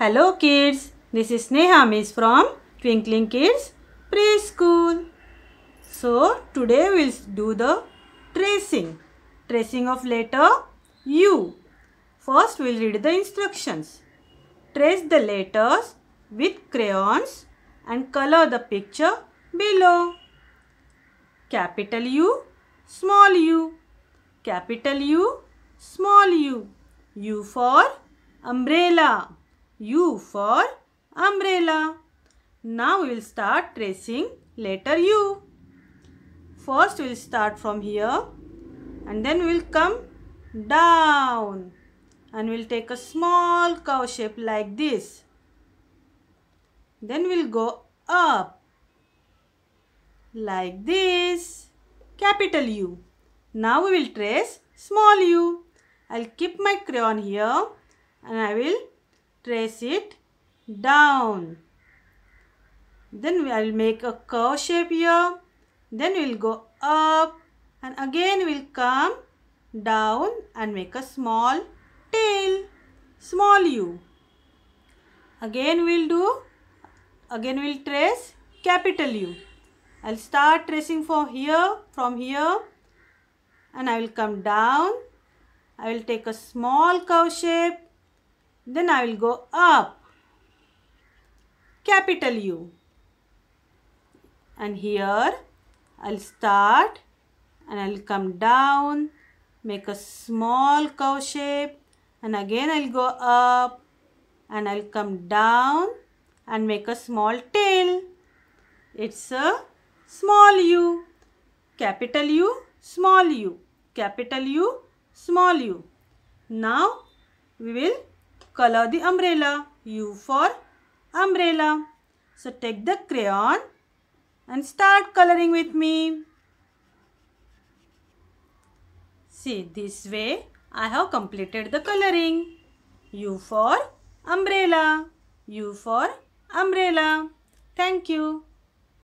Hello kids, this is Neha Miss from Twinkling Kids Preschool. So today we'll do the tracing, tracing of letter U. First we'll read the instructions. Trace the letters with crayons and color the picture below. Capital U, small u, capital U, small u. U for umbrella. U for umbrella. Now we will start tracing letter U. First we will start from here and then we will come down and we will take a small cow shape like this. Then we will go up like this capital U. Now we will trace small u. I'll keep my crayon here and I will trace it down. Then I'll make a curve shape here. Then we'll go up and again we'll come down and make a small tail, small u. Again we'll do, again we'll trace capital U. I'll start tracing from here, from here and I will come down. I will take a small curve shape then I will go up capital U and here I'll start and I'll come down make a small cow shape and again I'll go up and I'll come down and make a small tail it's a small u capital U small u capital U small u now we will color the umbrella. U for umbrella. So take the crayon and start coloring with me. See this way I have completed the coloring. U for umbrella. U for umbrella. Thank you.